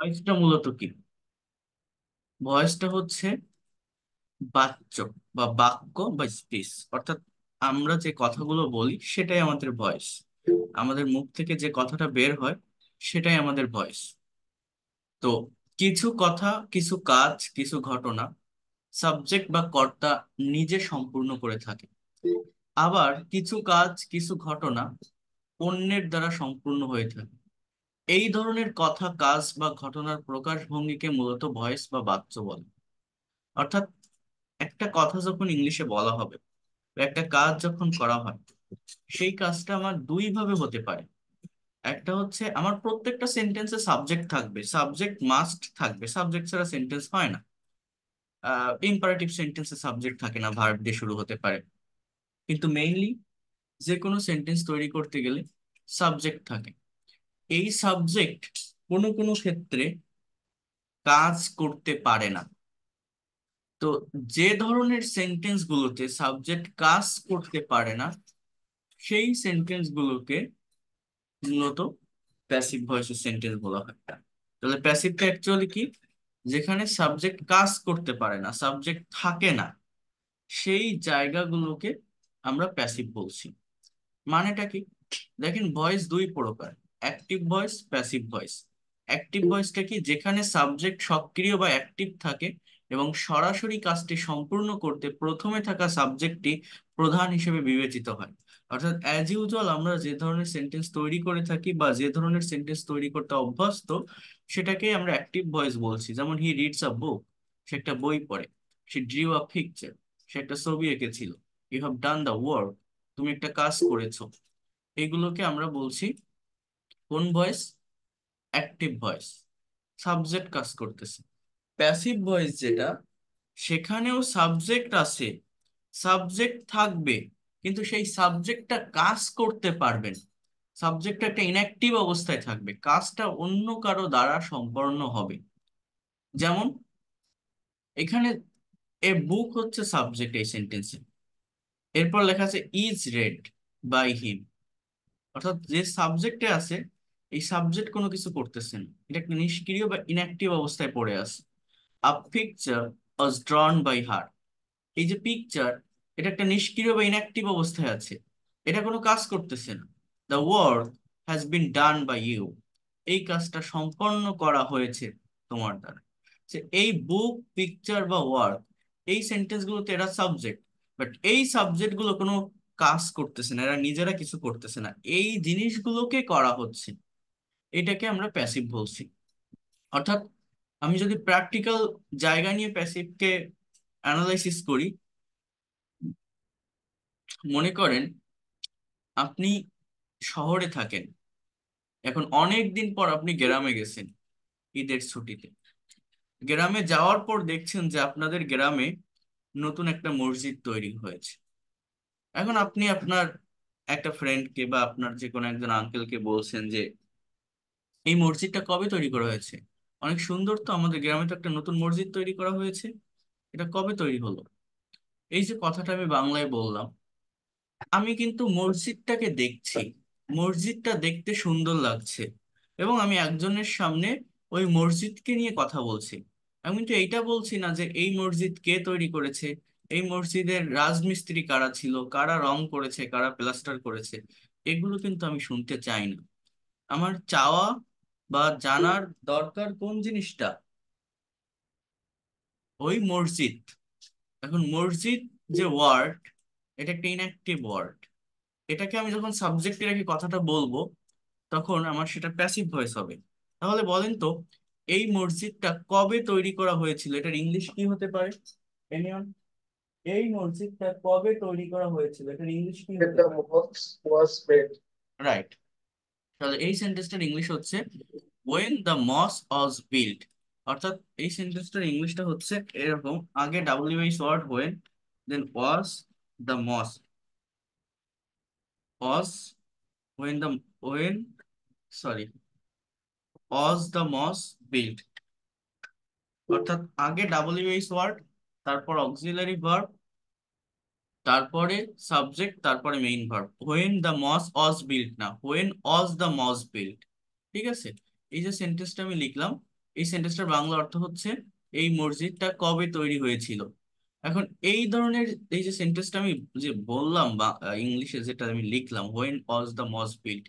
ভয়েসটা মূলত কি ভয়েসটা হচ্ছে বাচ্য বা বাক্য বা স্পিচ অর্থাৎ আমরা যে কথাগুলো বলি সেটাই আমাদের ভয়েস আমাদের মুখ থেকে যে কথাটা বের হয় সেটাই আমাদের ভয়েস তো কিছু কথা কিছু কাজ কিছু ঘটনা সাবজেক্ট বা কর্তা নিজে সম্পূর্ণ করে থাকে আবার কিছু কাজ কিছু ঘটনা অন্যের দ্বারা সম্পূর্ণ হয়ে থাকে এই ধরনের কথা কাজ বা ঘটনার প্রকাশভঙ্গিকে মূলত ভয়েস বা বাচ্য বলে অর্থাৎ একটা কথা যখন ইংলিশে বলা হবে একটা কাজ যখন করা হয় সেই কাজটা আমার দুই ভাবে হতে পারে একটা হচ্ছে আমার প্রত্যেকটা সেন্টেন্সে সাবজেক্ট থাকবে সাবজেক্ট মাস্ট থাকবে সাবজেক্ট ছাড়া সেন্টেন্স হয় না ইম্পারেটিভ সেন্টেন্সে সাবজেক্ট থাকে না ভার্ব দিয়ে শুরু হতে পারে কিন্তু মেইনলি যে কোনো সেন্টেন্স তৈরি করতে গেলে সাবজেক্ট থাকে এই সাবজেক্ট কোন কোন ক্ষেত্রে কাজ করতে পারে না তো যে ধরনের সেন্টেন্স গুলোতে সাবজেক্ট কাজ করতে পারে না সেই সেন্টেন্স গুলোকে মূলত প্যাসিভ ভয়েসের সেন্টেন্স বলা হয় তাহলে প্যাসিভটা অ্যাকচুয়ালি কি যেখানে সাবজেক্ট কাজ করতে পারে না সাবজেক্ট থাকে না সেই জায়গাগুলোকে আমরা প্যাসিভ বলছি মানেটা কি দেখেন ভয়েস দুই প্রকার active voice passive voice active ভয়েসটা কি যেখানে সাবজেক্ট সক্রিয় বা অ্যাক্টিভ থাকে এবং সরাসরি কাজটি সম্পূর্ণ করতে প্রথমে থাকা সাবজেক্টটি প্রধান হিসেবে বিবেচিত হয় অর্থাৎ অ্যাজ ইউজুয়াল আমরা যে ধরনের সেন্টেন্স তৈরি করে থাকি বা যে ধরনের সেন্টেন্স তৈরি করতে অভ্যস্ত সেটাকে আমরা অ্যাক্টিভ ভয়েস বলছি যেমন হি রিডস আ বুক সে একটা বই পড়ে সে ড্রিউ আ পিকচার সে একটা ছবি এঁকেছিল you have done the work তুমি একটা কাজ করেছো এগুলোকে আমরা বলছি কোন ভয়েস অ্যাক্টিভ ভয়েস সাবজেক্ট কাজ করতেছে প্যাসিভ ভয়েস যেটা সেখানেও সাবজেক্ট আছে সাবজেক্ট থাকবে কিন্তু সেই সাবজেক্টটা কাজ করতে পারবেন সাবজেক্টটা একটা ইনঅ্যাক্টিভ অবস্থায় থাকবে কাজটা অন্য কারো দ্বারা সম্পন্ন হবে যেমন এখানে এ বুক হচ্ছে সাবজেক্ট এই সেন্টেন্সে এরপর লেখা আছে ইজ রেড বাই হিম অর্থাৎ যে সাবজেক্টে আছে এই সাবজেক্ট কোনো কিছু করতেছেন এটা একটা নিষ্ক্রিয় বা ইনঅ্যাক্টিভ অবস্থায় পড়ে আছে আ picture was drawn by her এই যে পিকচার এটা একটা নিষ্ক্রিয় বা ইনঅ্যাক্টিভ অবস্থায় আছে এটা কোনো কাজ করতেছে না the work has been done by you এই কাজটা সম্পন্ন করা হয়েছে তোমার দ্বারা যে এই বুক পিকচার বা ওয়ার্ক এই সেন্টেন্সগুলোতে এরা সাবজেক্ট বাট এই সাবজেক্টগুলো কোনো কাজ করতেছে না এরা নিজেরা কিছু করতেছে না এই জিনিসগুলোকে করা হচ্ছে এটাকে আমরা প্যাসিভ বলছি অর্থাৎ আমি যদি প্র্যাকটিক্যাল জায়গা নিয়ে প্যাসিভকে অ্যানালাইসিস করি মনে করেন আপনি শহরে থাকেন এখন অনেক দিন পর আপনি গ্রামে গেছেন ঈদের ছুটিতে গ্রামে যাওয়ার পর দেখছেন যে আপনাদের গ্রামে নতুন একটা মসজিদ তৈরি হয়েছে এখন আপনি আপনার একটা ফ্রেন্ডকে বা আপনার যে কোনো একজন আঙ্কেলকে বলছেন যে এই মসজিদটা কবে তৈরি করা হয়েছে অনেক সুন্দর তো আমাদের গ্রামে তো একটা নতুন মসজিদ তৈরি করা হয়েছে এটা কবে তৈরি হলো এই যে কথাটা আমি বাংলায় বললাম আমি কিন্তু মসজিদটাকে দেখছি মসজিদটা দেখতে সুন্দর লাগছে এবং আমি একজনের সামনে ওই মসজিদকে নিয়ে কথা বলছি আমি কিন্তু এইটা বলছি না যে এই মসজিদ কে তৈরি করেছে এই মসজিদের রাজমিস্ত্রি কারা ছিল কারা রং করেছে কারা প্লাস্টার করেছে এগুলো কিন্তু আমি শুনতে চাই না আমার চাওয়া বা জানার দরকার কোন জিনিসটা ওই মসজিদ এখন মসজিদ যে ওয়ার্ড এটা একটা ইনঅ্যাক্টিভ ওয়ার্ড এটাকে আমি যখন সাবজেক্টে রাখি কথাটা বলবো তখন আমার সেটা প্যাসিভ ভয়েস হবে তাহলে বলেন তো এই মসজিদটা কবে তৈরি করা হয়েছিল এটার ইংলিশ কি হতে পারে এনিয়ন এই মসজিদটা কবে তৈরি করা হয়েছিল এটার ইংলিশ কি হতে পারে রাইট তাহলে এই সেন্টেন্সটার ইংলিশ হচ্ছে when the mosque was build অর্থাৎ এই সেন্টেন্সটার ইংলিশটা হচ্ছে এরকম আগে H word when then was the mosque was when the when sorry was the mosque build অর্থাৎ আগে এইচ ওয়ার্ড তারপর অক্সিলারি ভার্ব তারপরে সাবজেক্ট তারপরে main verb when the mosque was built না হোয়েন অস দ্য মস বিল্ট ঠিক আছে এই যে সেন্টেন্সটা আমি লিখলাম এই সেন্টেন্সটার বাংলা অর্থ হচ্ছে এই মসজিদটা কবে তৈরি হয়েছিল এখন এই ধরনের এই যে সেন্টেন্সটা আমি যে বললাম বা ইংলিশে যেটা আমি লিখলাম হোয়েন অস দ্য মস বিল্ট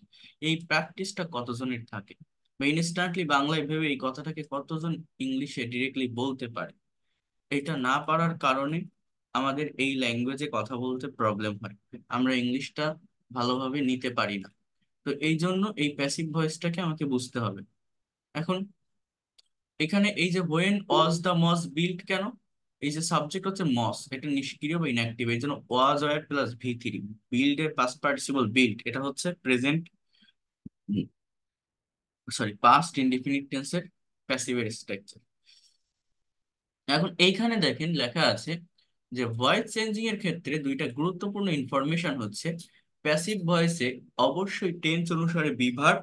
এই প্র্যাকটিসটা কতজনের থাকে মেইন স্টার্টলি বাংলায় ভেবে এই কথাটাকে কতজন ইংলিশে ডিরেক্টলি বলতে পারে এটা না পারার কারণে আমাদের এই ল্যাঙ্গুয়েজে কথা বলতে প্রবলেম হয় আমরা ইংলিশটা ভালোভাবে নিতে পারি না তো এই জন্য এই প্যাসিভ ভয়েসটাকে আমাকে বুঝতে হবে এখন এখানে এই যে when was the mosque build কেন এই যে সাবজেক্ট হচ্ছে মস এটা নিষ্ক্রিয় বা ইনঅ্যাক্টিভ এই জন্য was were plus V three build এর পাস পার্টিসিপল বিল্ড এটা হচ্ছে প্রেজেন্ট সরি পাস্ট ইনডিফিনিট টেন্সের প্যাসিভের স্ট্রাকচার এখন এইখানে দেখেন লেখা আছে যে ভয়েস চেঞ্জিং এর ক্ষেত্রে দুইটা গুরুত্বপূর্ণ ইনফরমেশন হচ্ছে প্যাসিভ ভয়েসে অবশ্যই টেন্স অনুসারে বিভার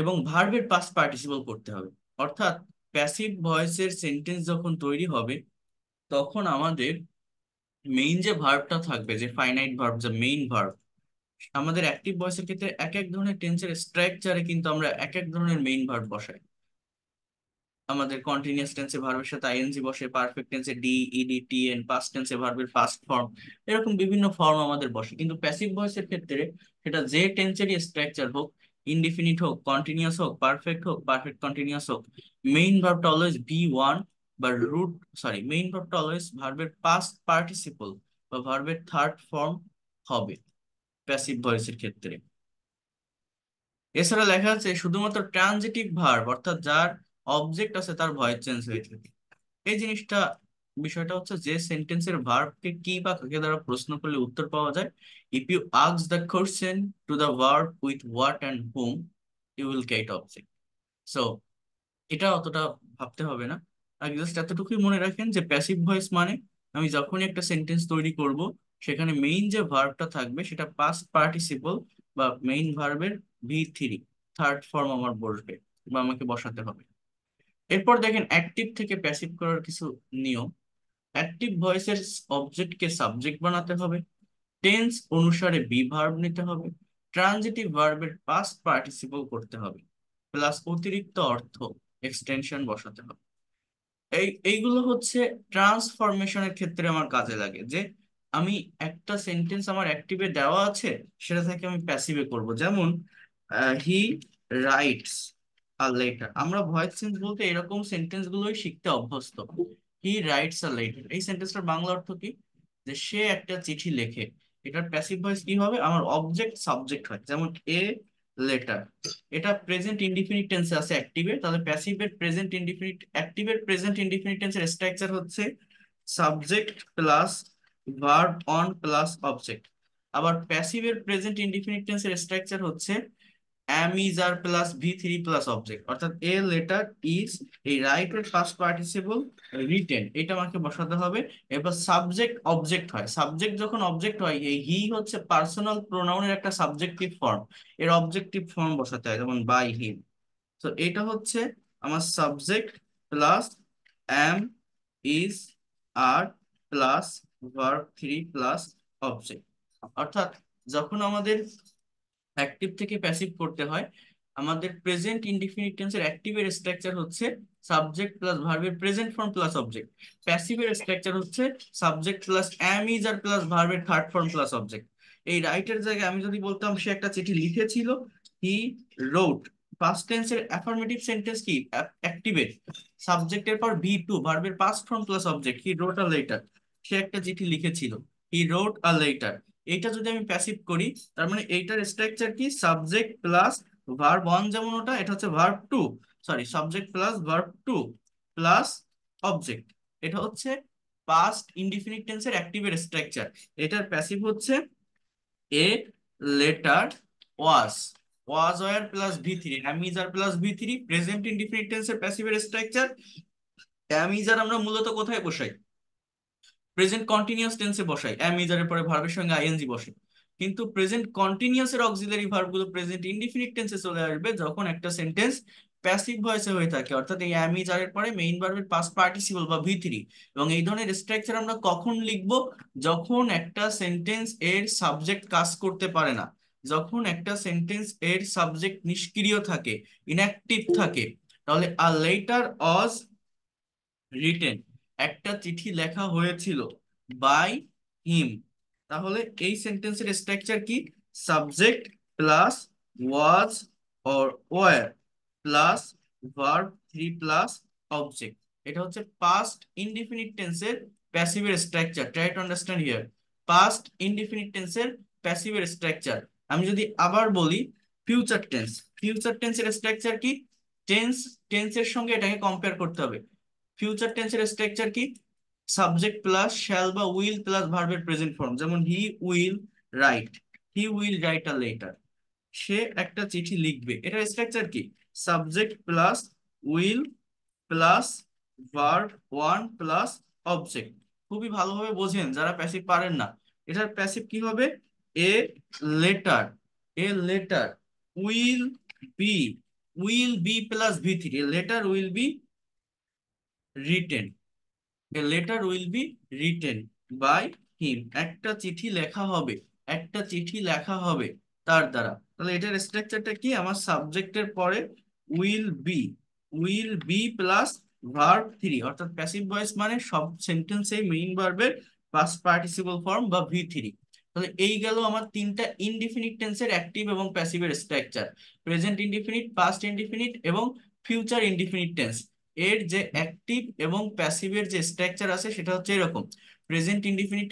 এবং ভার্বের পাস পার্টিসিপল করতে হবে অর্থাৎ প্যাসিভ ভয়েসের সেন্টেন্স যখন তৈরি হবে তখন আমাদের মেইন যে ভার্বটা থাকবে যে ফাইনাইট ভার্ব যে মেইন ভার্ব আমাদের অ্যাক্টিভ ভয়েসের ক্ষেত্রে এক এক ধরনের টেন্সের স্ট্রাকচারে কিন্তু আমরা এক এক ধরনের মেইন ভার্ব বসাই আমাদের কন্টিনিউয়াস টেন্সে ভার্বের সাথে আইএনজি বসে পারফেক্ট টেন্সে D E D T N past টেন্সে ভার্বের ফার্স্ট ফর্ম এরকম বিভিন্ন ফর্ম আমাদের বসে কিন্তু প্যাসিভ ভয়েসের ক্ষেত্রে সেটা যে টেন্সেরই স্ট্রাকচার হোক ইনডিফিনিট হোক কন্টিনিউয়াস হোক পারফেক্ট হোক পারফেক্ট কন্টিনিউয়াস হোক মেইন ভার্বটা অলওয়েজ বি ওয়ান বা রুট সরি মেইন ভার্বটা অলওয়েজ ভার্বের পাস্ট পার্টিসিপল বা ভার্বের থার্ড ফর্ম হবে প্যাসিভ ভয়েসের ক্ষেত্রে এছাড়া লেখা আছে শুধুমাত্র ট্রানজিটিভ ভার্ব অর্থাৎ যার অবজেক্ট আছে তার ভয়েস চেঞ্জ হয়ে থাকে এই জিনিসটা বিষয়টা হচ্ছে যে সেন্টেন্সের ভার্বকে কি বা কাকে দ্বারা প্রশ্ন করলে উত্তর পাওয়া যায় if you ask the question to the verb with what and whom you will get object so এটা অতটা ভাবতে হবে না আর জাস্ট এতটুকুই মনে রাখেন যে প্যাসিভ ভয়েস মানে আমি যখনই একটা সেন্টেন্স তৈরি করব সেখানে মেইন যে ভার্বটা থাকবে সেটা পাস্ট পার্টিসিপল বা মেইন ভার্বের ভি থ্রি থার্ড ফর্ম আমার বসবে বা আমাকে বসাতে হবে এরপর দেখেন অ্যাক্টিভ থেকে প্যাসিভ করার কিছু নিয়ম অ্যাক্টিভ ভয়েসের অবজেক্টকে সাবজেক্ট বানাতে হবে টেন্স অনুসারে বি ভার্ব নিতে হবে ট্রানজিটিভ ভার্বের পাস্ট পার্টিসিপল করতে হবে প্লাস অতিরিক্ত অর্থ এক্সটেনশন বসাতে হবে এই এইগুলো হচ্ছে ট্রান্সফরমেশনের ক্ষেত্রে আমার কাজে লাগে যে আমি একটা সেন্টেন্স আমার অ্যাক্টিভে দেওয়া আছে সেটা থেকে আমি প্যাসিভে করব যেমন হি রাইটস আর লেটার আমরা ভয়েস সেন্স বলতে এরকম সেন্টেন্স গুলোই শিখতে অভ্যস্ত হি রাইটস আ লেটার এই সেন্টেন্সটার বাংলা অর্থ কি যে সে একটা চিঠি লেখে এটার প্যাসিভ ভয়েস কি হবে আমার অবজেক্ট সাবজেক্ট হয় যেমন এ লেটার এটা প্রেজেন্ট ইনডিফিনিট টেন্সে আছে অ্যাক্টিভে তাহলে প্যাসিভের প্রেজেন্ট ইনডিফিনিট অ্যাক্টিভের প্রেজেন্ট ইনডিফিনিট টেন্সের স্ট্রাকচার হচ্ছে subject plus verb one plus object আবার প্যাসিভের প্রেজেন্ট ইনডিফিনিট টেন্সের স্ট্রাকচার হচ্ছে am is are plus v3 plus object অর্থাৎ a letter is এই right এর past participle written এটা আমাকে বসাতে হবে এবার সাবজেক্ট অবজেক্ট হয় সাবজেক্ট যখন অবজেক্ট হয় এই হি হচ্ছে পার্সোনাল প্রোনাউনের একটা সাবজেক্টিভ ফর্ম এর অবজেক্টিভ ফর্ম বসাতে হয় যেমন বাই হিম তো এটা হচ্ছে আমার subject plus am is are plus verb 3 plus object অর্থাৎ যখন আমাদের অ্যাক্টিভ থেকে প্যাসিভ করতে হয় আমাদের প্রেজেন্ট ইনডিফিনিট টেন্সের অ্যাক্টিভের স্ট্রাকচার হচ্ছে সাবজেক্ট প্লাস ভার্বের প্রেজেন্ট ফর্ম প্লাস অবজেক্ট প্যাসিভের স্ট্রাকচার হচ্ছে subject plus am is are plus ভার্বের থার্ড ফর্ম প্লাস অবজেক্ট এই রাইটের জায়গায় আমি যদি বলতাম সে একটা চিঠি লিখেছিল হি রোট পাস্ট টেন্সের অ্যাফার্মেটিভ সেন্টেন্স কি অ্যাক্টিভেট সাবজেক্টের পর ভি টু ভার্বের past form plus object he wrote a letter সে একটা চিঠি লিখেছিল হি রোট আ লেটার এইটা যদি আমি প্যাসিভ করি তার মানে এইটার স্ট্রাকচার কি সাবজেক্ট প্লাস ভার্ব ওয়ান যেমন ওটা এটা হচ্ছে verb two sorry subject plus verb two plus object এটা হচ্ছে পাস্ট ইনডিফিনিট টেন্সের অ্যাক্টিভের স্ট্রাকচার এটার প্যাসিভ হচ্ছে a letter was was were plus V three am is are plus V three present indefinite টেন্সের প্যাসিভের স্ট্রাকচার অ্যামিজার আমরা মূলত কোথায় বসাই প্রেজেন্ট কন্টিনিউয়াস টেন্সে বসাই অ্যাম ইজারের পরে ভার্বের সঙ্গে আইএনজি বসে কিন্তু প্রেজেন্ট কন্টিনিউয়াস এর অক্সিলারি ভার্ব গুলো প্রেজেন্ট ইনডিফিনিট টেন্সে চলে আসবে যখন একটা সেন্টেন্স প্যাসিভ ভয়েসে হয়ে থাকে অর্থাৎ এই অ্যাম ইজারের পরে মেইন ভার্বের পাস পার্টিসিপল বা ভিথরি এবং এই ধরনের স্ট্রাকচার আমরা কখন লিখব যখন একটা সেন্টেন্স এর সাবজেক্ট কাজ করতে পারে না যখন একটা সেন্টেন্স এর সাবজেক্ট নিষ্ক্রিয় থাকে ইনঅ্যাক্টিভ থাকে তাহলে আ লেটার অজ রিটেন একটা চিঠি লেখা হয়েছিল বাই হিম তাহলে এই সেন্টেন্সের স্ট্রাকচার কি subject plus was or were plus verb three plus object এটা হচ্ছে পাস্ট ইনডিফিনিট টেন্সের প্যাসিভের structure try to understand here past indefinite টেন্সের প্যাসিভের স্ট্রাকচার আমি যদি আবার বলি ফিউচার টেন্স ফিউচার টেন্সের স্ট্রাকচার কি টেন্স টেন্সের সঙ্গে এটাকে কম্পেয়ার করতে হবে ফিউচার টেন্সের স্ট্রাকচার কি সাবজেক্ট প্লাস শ্যাল বা উইল প্লাস ভার্বের প্রেজেন্ট ফর্ম যেমন he will write he will write a letter সে একটা চিঠি লিখবে এটা স্ট্রাকচার কি subject plus will plus verb one plus object খুবই ভালোভাবে বোঝেন যারা প্যাসিভ পারেন না এটার প্যাসিভ কি হবে a letter a letter will be will be plus V three a letter will be written a letter will be written by him একটা চিঠি লেখা হবে একটা চিঠি লেখা হবে তার দ্বারা তাহলে এটার স্ট্রাকচারটা কি আমার সাবজেক্টের পরে will be will be plus verb three অর্থাৎ প্যাসিভ ভয়েস মানে সব সেন্টেন্সে মেইন ভার্বের পাস পার্টিসিপল ফর্ম বা ভি থ্রি তাহলে এই গেল আমার তিনটা ইনডিফিনিট টেন্সের অ্যাক্টিভ এবং প্যাসিভের structure present indefinite past indefinite এবং ফিউচার ইনডিফিনিট টেন্স এর যে অ্যাক্টিভ এবং প্যাসিভের যে স্ট্রাকচার আছে সেটা হচ্ছে এরকম প্রেজেন্ট ইনডিফিনিট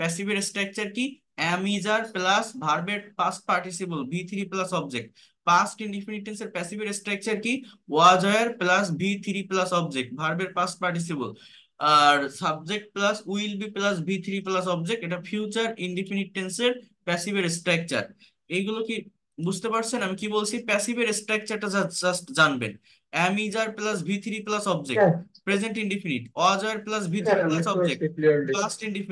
প্যাসিভের স্ট্রাকচার কি am is are plus ভার্বের past participle v3 plus object past indefinite tense এর প্যাসিভ এর স্ট্রাকচার কি was plus plus v3 plus object ভার্বের past participle আর subject plus will be plus V three plus object এটা future indefinite প্যাসিভের structure এইগুলো কি বুঝতে পারছেন আমি কি বলছি প্যাসিভের স্ট্রাকচারটা জাস্ট জানবেন am is plus V three plus object present indefinite was R plus V three plus object past indefinite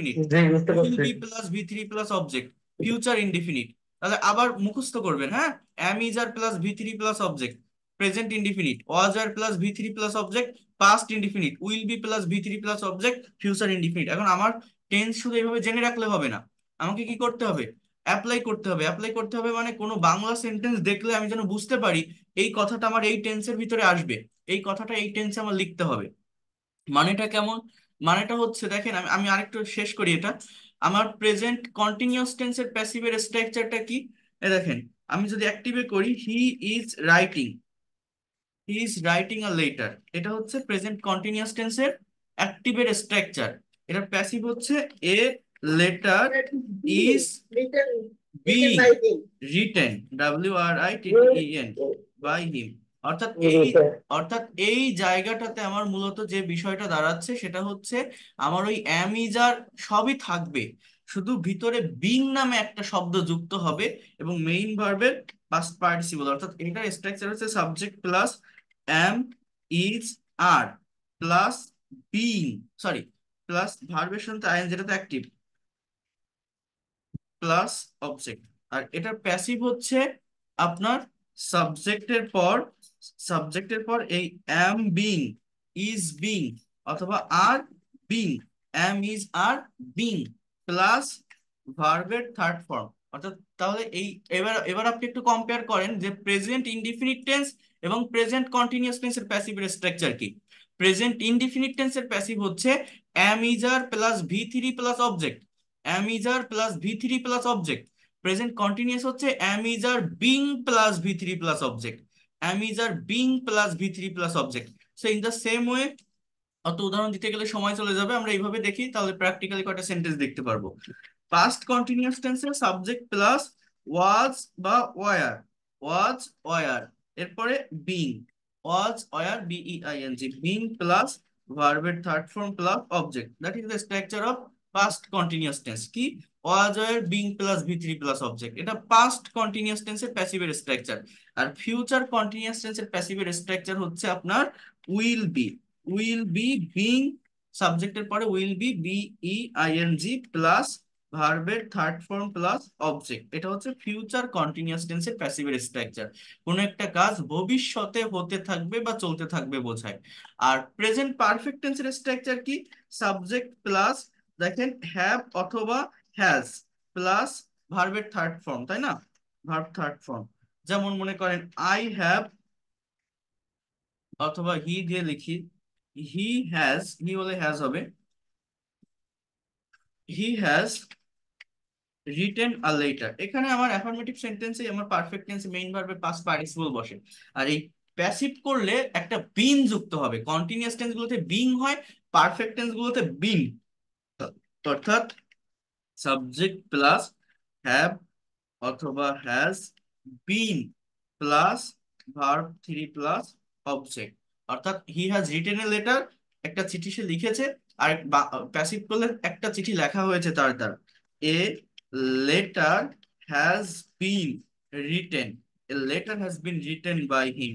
V plus V three plus object future indefinite তাহলে আবার মুখস্থ করবেন হ্যাঁ am is plus V three plus object present indefinite was R plus V three plus object past indefinite will be plus V three plus object future indefinite এখন আমার tense শুধু এইভাবে জেনে রাখলে হবে না আমাকে কি করতে হবে অ্যাপ্লাই করতে হবে অ্যাপ্লাই করতে হবে মানে কোনো বাংলা সেন্টেন্স দেখলে আমি যেন বুঝতে পারি এই কথাটা আমার এই টেন্সের ভিতরে আসবে এই কথাটা এই টেন্সে আমার লিখতে হবে মানেটা কেমন মানেটা হচ্ছে দেখেন আমি আমি আরেকটু শেষ করি এটা আমার প্রেজেন্ট কন্টিনিউয়াস টেন্সের প্যাসিভের স্ট্রাকচারটা কি এ দেখেন আমি যদি অ্যাক্টিভে করি he is writing he is writing a letter এটা হচ্ছে প্রেজেন্ট কন্টিনিউয়াস টেন্সের অ্যাক্টিভের স্ট্রাকচার এটা প্যাসিভ হচ্ছে এ letter is being written w r i t t e n by him অর্থাৎ এই অর্থাৎ এই জায়গাটাতে আমার মূলত যে বিষয়টা দাঁড়াচ্ছে সেটা হচ্ছে আমার ওই অ্যামিজার সবই থাকবে শুধু ভিতরে বিং নামে একটা শব্দ যুক্ত হবে এবং মেইন ভার্বের পাস্ট পার্টিসিপল অর্থাৎ এটার স্ট্রাকচার হচ্ছে subject plus am is are plus being sorry plus ভার্বের সাথে আইএন তো অ্যাক্টিভ প্লাস অবজেক্ট আর এটার প্যাসিভ হচ্ছে আপনার সাবজেক্টের পর সাবজেক্টের পর এই অ্যাম বিং ইজ বিং অথবা are being am is are being plus ভার্বের থার্ড ফর্ম অর্থাৎ তাহলে এই এবার এবার আপনি একটু কম্পেয়ার করেন যে প্রেজেন্ট ইনডিফিনিট টেন্স এবং প্রেজেন্ট কন্টিনিউয়াস টেন্সের প্যাসিভের স্ট্রাকচার কি প্রেজেন্ট ইনডিফিনিট টেন্সের প্যাসিভ হচ্ছে am is are plus V three plus object am is are plus V three plus object present continuous হচ্ছে am is are being plus V three plus object am is are being plus V three plus object so in the same way অত উদাহরণ দিতে গেলে সময় চলে যাবে আমরা এইভাবে দেখি তাহলে প্র্যাকটিক্যালি কয়টা সেন্টেন্স দেখতে পারবো পাস্ট কন্টিনিউয়াস টেন্সে সাবজেক্ট প্লাস ওয়াজ বা ওয়ার ওয়াজ ওয়ার এরপরে being was were B E I N G being plus ভার্বের third form plus object that is the structure of past continuous tense কি were being being plus plus object plus object এটা past continuous passive প্যাসিভের structure আর future এর passive প্যাসিভের structure হচ্ছে আপনার will be will be being সাবজেক্টের পরে will be B E I N G plus এর থার্ড ফর্ম প্লাস অবজেক্ট এটা হচ্ছে ফিউচার কন্টিনিউয়াস passive প্যাসিভের স্ট্রাকচার কোনো একটা কাজ ভবিষ্যতে হতে থাকবে বা চলতে থাকবে বোঝায় আর প্রেজেন্ট tense এর স্ট্রাকচার কি সাবজেক্ট প্লাস দেখেন হ্যাভ অথবা হ্যাজ প্লাস ভার্বের থার্ড ফর্ম তাই না ভার্ব থার্ড ফর্ম যেমন মনে করেন আই হ্যাভ অথবা হি দিয়ে লিখি হি হ্যাজ হি হলে হ্যাজ হবে he has written a letter এখানে আমার অ্যাফার্মেটিভ সেন্টেন্সে আমার পারফেক্ট টেন্স মেইন ভার্বে পাস্ট পার্টিসিপল বসে আর এই প্যাসিভ করলে একটা বিন যুক্ত হবে কন্টিনিউয়াস টেন্স গুলোতে বিং হয় পারফেক্ট টেন্স গুলোতে বিং অর্থাৎ সাবজেক্ট প্লাস হ্যাভ অথবা has been plus verb three plus object অর্থাৎ he has written a letter একটা চিঠি সে লিখেছে আর প্যাসিভ করলে একটা চিঠি লেখা হয়েছে তার দ্বারা a letter has been written a letter has been written by him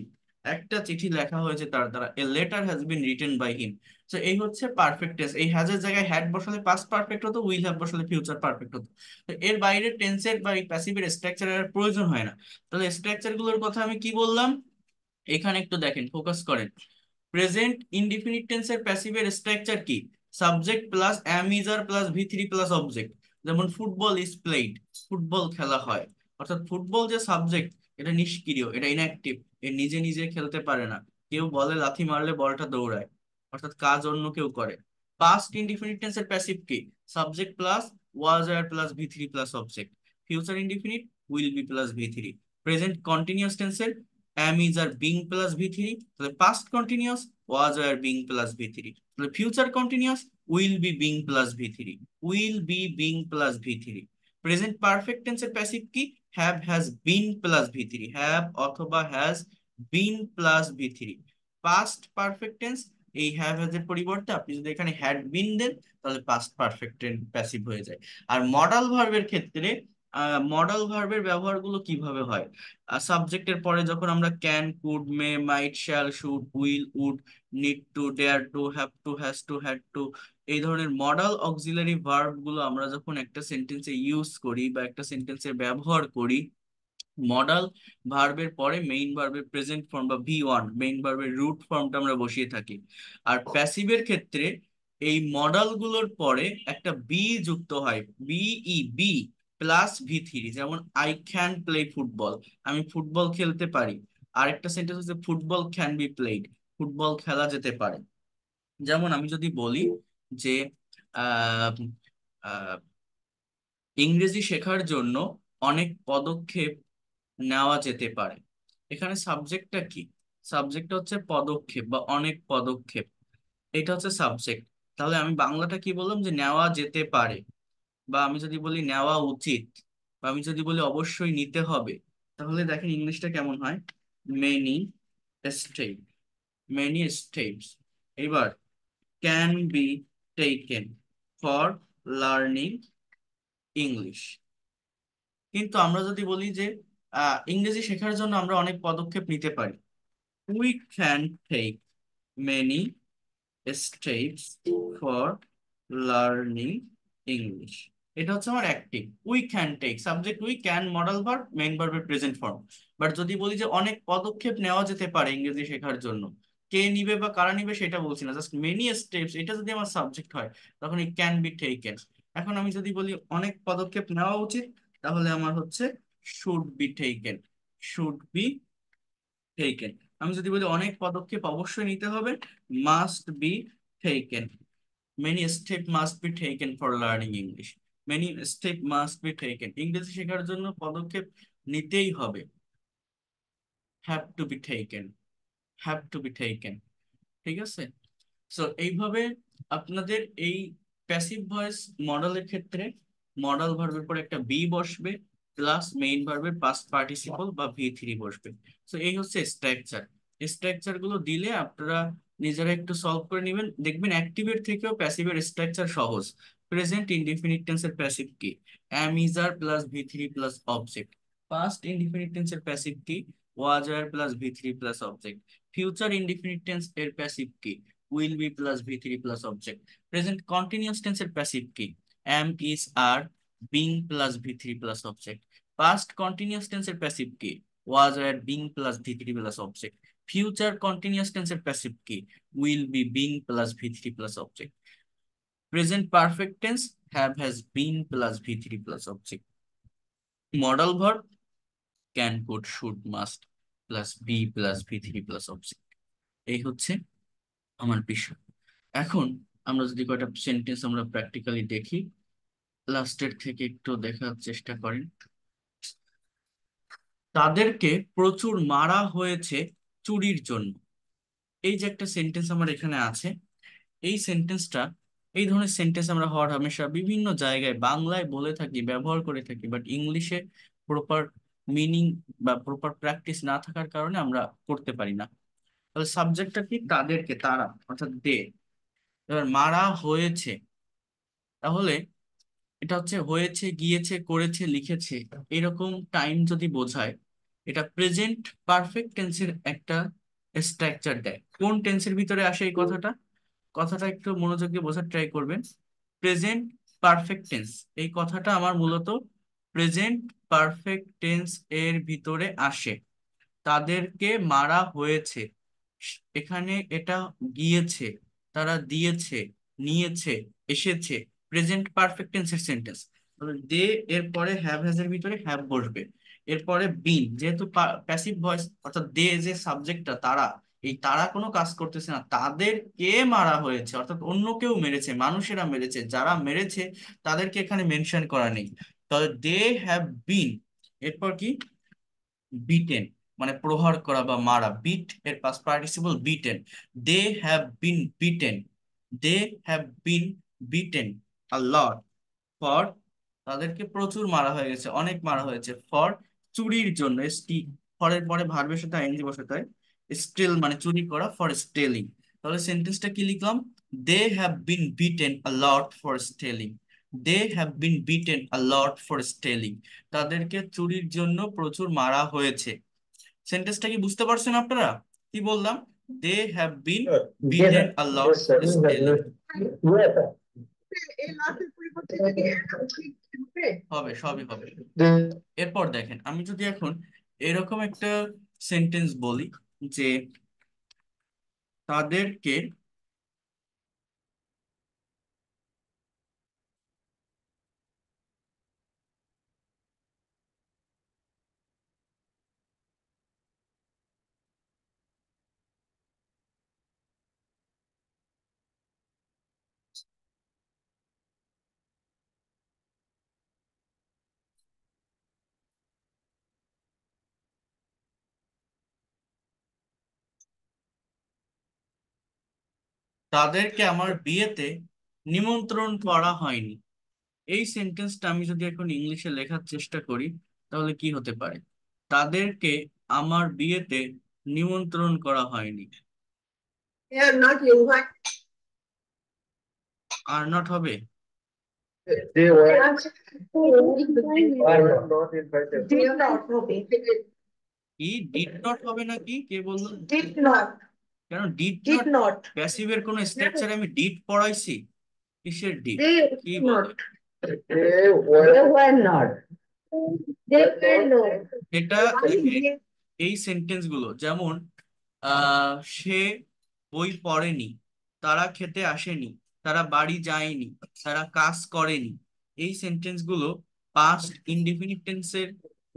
একটা চিঠি লেখা হয়েছে তার দ্বারা a letter has been written by him তো এই হচ্ছে পারফেক্ট টেন্স এই হ্যাজের জায়গায় হ্যাড বসালে পাস্ট পারফেক্ট হতো উইল হ্যাভ বসালে ফিউচার পারফেক্ট হতো তো এর বাইরে টেন্সের বা এই প্যাসিভের স্ট্রাকচারের প্রয়োজন হয় না তাহলে স্ট্রাকচারগুলোর কথা আমি কি বললাম এখানে একটু দেখেন ফোকাস করেন প্রেজেন্ট ইনডিফিনিট টেন্সের প্যাসিভের স্ট্রাকচার কি subject plus am is plus V three plus object যেমন ফুটবল ইজ প্লেড ফুটবল খেলা হয় অর্থাৎ ফুটবল যে সাবজেক্ট এটা নিষ্ক্রিয় এটা ইনঅ্যাক্টিভ এর নিজে নিজে খেলতে পারে না কেউ বলে লাথি মারলে বলটা দৌড়ায় অর্থাৎ কাজ অন্য কেউ করে পাস্ট ইনডিফিনিট এর প্যাসিভ কি subject plus was R plus V three plus object future indefinite will be plus V three present continuous টেন্সের am is আর বিং প্লাস ভি থ্রি তাহলে past continuous was are being plus V three তাহলে future continuous will be being plus V three will be being plus V three present perfect এর passive কি have has been plus V three have অথবা has been plus V three past perfect tense এই have has এর পরিবর্তে আপনি যদি এখানে had been দেন তাহলে পাস্ট পারফেক্ট প্যাসিভ হয়ে যায় আর মডাল ভার্বের ক্ষেত্রে মডাল ভার্বের গুলো কিভাবে হয় সাবজেক্টের পরে যখন আমরা can could may might shall should will would need to dare to have to has to had to এই ধরনের মডাল অক্সিলারি ভার্ব গুলো আমরা যখন একটা সেন্টেন্সে ইউজ করি বা একটা সেন্টেন্সে ব্যবহার করি মডাল ভার্বের পরে মেইন ভার্বের প্রেজেন্ট ফর্ম বা ভি ওয়ান মেইন ভার্বের রুট ফর্মটা আমরা বসিয়ে থাকি আর প্যাসিভের ক্ষেত্রে এই গুলোর পরে একটা বি যুক্ত হয় B E be plus V three যেমন আই ক্যান প্লে ফুটবল আমি ফুটবল খেলতে পারি আরেকটা সেন্টেন্স হচ্ছে football can be played football খেলা যেতে পারে যেমন আমি যদি বলি যে ইংরেজি শেখার জন্য অনেক পদক্ষেপ নেওয়া যেতে পারে এখানে সাবজেক্টটা কি সাবজেক্টটা হচ্ছে পদক্ষেপ বা অনেক পদক্ষেপ এটা হচ্ছে সাবজেক্ট তাহলে আমি বাংলাটা কি বললাম যে নেওয়া যেতে পারে বা আমি যদি বলি নেওয়া উচিত বা আমি যদি বলি অবশ্যই নিতে হবে তাহলে দেখেন ইংলিশটা কেমন হয় মেনি স্টেপ মেনি স্টেপস এবার can be taken for learning English কিন্তু আমরা যদি বলি যে ইংরেজি শেখার জন্য আমরা অনেক পদক্ষেপ নিতে পারি we can take many steps for learning English এটা হচ্ছে আমার active we can take subject we can modal verb main ভার্বের প্রেজেন্ট ফর্ম বাট যদি বলি যে অনেক পদক্ষেপ নেওয়া যেতে পারে ইংরেজি শেখার জন্য কে নিবে বা কারা নিবে সেটা বলছি না জাস্ট মেনি স্টেপস এটা যদি আমার সাবজেক্ট হয় তখন ই ক্যান বি টেকেন এখন আমি যদি বলি অনেক পদক্ষেপ নেওয়া উচিত তাহলে আমার হচ্ছে should be taken should be taken আমি যদি বলি অনেক পদক্ষেপ অবশ্যই নিতে হবে must be taken many step must be taken for learning English many step must be taken ইংরেজি শেখার জন্য পদক্ষেপ নিতেই হবে have to be taken have to be taken ঠিক আছে সো এইভাবে আপনাদের এই প্যাসিভ ভয়েস মডেলের ক্ষেত্রে মডেল ভার্বের পরে একটা বি বসবে প্লাস মেইন ভার্বের পাস্ট পার্টিসিপল বা ভি থ্রি বসবে তো এই হচ্ছে স্ট্রাকচার স্ট্রাকচার গুলো দিলে আপনারা নিজেরা একটু সলভ করে নেবেন দেখবেন অ্যাক্টিভের থেকেও প্যাসিভের স্ট্রাকচার সহজ প্রেজেন্ট ইনডিফিনিট এর প্যাসিভ কি am is are plus V three plus object past indefinite এর প্যাসিভ কি was R plus V three plus object future indefinite tense এর প্যাসিভ কি will be plus V three plus object present continuous এর passive কি am is are being plus V three plus object past continuous টেন্সের passive কি was আর being plus V three plus object future continuous টেন্সের passive কি will be being plus V three plus object present perfect have has been plus V three plus object modal verb can could should must plus be plus V three plus object এই হচ্ছে আমার বিষয় এখন আমরা যদি কয়টা sentence আমরা practically দেখি লাস্টের থেকে একটু দেখার চেষ্টা করেন তাদেরকে প্রচুর মারা হয়েছে চুরির জন্য এই যে একটা সেন্টেন্স আমার এখানে আছে এই সেন্টেন্সটা এই ধরনের সেন্টেন্স আমরা হওয়ার হামেশা বিভিন্ন জায়গায় বাংলায় বলে থাকি ব্যবহার করে থাকি বাট ইংলিশে প্রপার মিনিং বা প্রপার প্র্যাকটিস না থাকার কারণে আমরা করতে পারি না তাহলে সাবজেক্টটা কি তাদেরকে তারা অর্থাৎ দে এবার মারা হয়েছে তাহলে এটা হচ্ছে হয়েছে গিয়েছে করেছে লিখেছে এরকম টাইম যদি বোঝায় এটা প্রেজেন্ট পারফেক্ট টেন্সের একটা স্ট্রাকচার দেয় কোন টেন্সের ভিতরে আসে এই কথাটা কথাটা একটু মনোযোগ দিয়ে বোঝার ট্রাই করবেন প্রেজেন্ট পারফেক্ট টেন্স এই কথাটা আমার মূলত প্রেজেন্ট পারফেক্ট টেন্স এর ভিতরে আসে তাদেরকে মারা হয়েছে এখানে এটা গিয়েছে তারা দিয়েছে নিয়েছে এসেছে প্রেজেন্ট পারফেক্ট টেন্সের সেন্টেন্স দে এর পরে হ্যাভ হ্যাজ এর ভিতরে হ্যাভ বসবে এরপরে বিন যেহেতু প্যাসিভ ভয়েস অর্থাৎ দে যে সাবজেক্টটা তারা এই তারা কোনো কাজ করতেছে না তাদেরকে মারা হয়েছে অর্থাৎ অন্য কেউ মেরেছে মানুষেরা মেরেছে যারা মেরেছে তাদেরকে এখানে মেনশন করা নেই তবে দে হ্যাভ বিন এরপর কি বিটেন মানে প্রহার করা বা মারা বিট এর past participle beaten they have been beaten they have been beaten a lot for তাদেরকে প্রচুর মারা হয়ে গেছে অনেক মারা হয়েছে ফর চুরির জন্য স্টি ফরের পরে ভার্বের সাথে আইনজি বসাতে হয় স্টিল মানে চুরি করা ফর স্টেলিং তাহলে সেন্টেন্সটা কি লিখলাম they have been beaten a lot for stealing they have been beaten a lot for stealing তাদেরকে চুরির জন্য প্রচুর মারা হয়েছে সেন্টেন্সটা কি বুঝতে পারছেন আপনারা কি বললাম they have been beaten a lot for stealing হবে সবই হবে এরপর দেখেন আমি যদি এখন এরকম একটা সেন্টেন্স বলি যে তাদেরকে তাদেরকে আমার বিয়েতে নিমন্ত্রণ করা হয়নি এই সেন্টেন্সটা আমি যদি এখন ইংলিশে লেখার চেষ্টা করি তাহলে কি হতে পারে তাদেরকে আমার বিয়েতে নিমন্ত্রণ করা হয়নি আর নট হবে কি ডিড নট হবে নাকি কে বললো ডিড নট কারণ ডিড নট প্যাসিভের কোন স্ট্রাকচার আমি ডিড পড়াইছি কিসের ডিড কি এটা এই সেন্টেন্স গুলো যেমন সে বই পড়েনি তারা খেতে আসেনি তারা বাড়ি যায়নি তারা কাজ করেনি এই সেন্টেন্স গুলো পাস্ট ইনডিফিনিট এর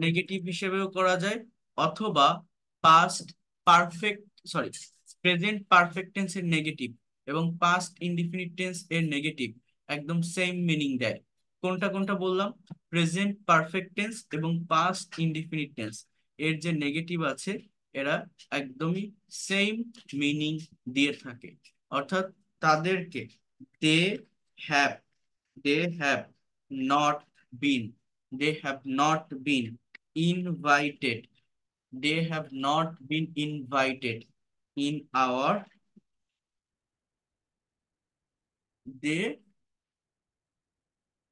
নেগেটিভ হিসেবেও করা যায় অথবা past perfect sorry present perfect tense এর নেগেটিভ এবং পাস্ট ইনডিফিনিট টেন্স এর নেগেটিভ একদম সেম মিনিং দেয় কোনটা কোনটা বললাম প্রেজেন্ট পারফেক্ট টেন্স এবং পাস্ট ইনডিফিনিট টেন্স এর যে নেগেটিভ আছে এরা একদমই সেম মিনিং দিয়ে থাকে অর্থাৎ তাদেরকে they have they have not been they have not been invited they have not been invited in our they